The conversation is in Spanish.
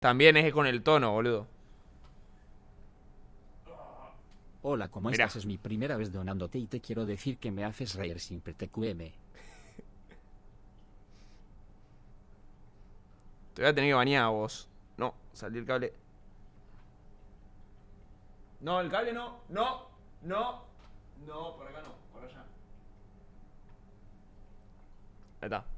También es con el tono, boludo. Hola, ¿cómo estás? Es mi primera vez donándote y te quiero decir que me haces reír siempre TQM. Te voy a tener que vos. No, salí el cable. No, el cable no. No, no. No, por acá no, por allá. Ahí está.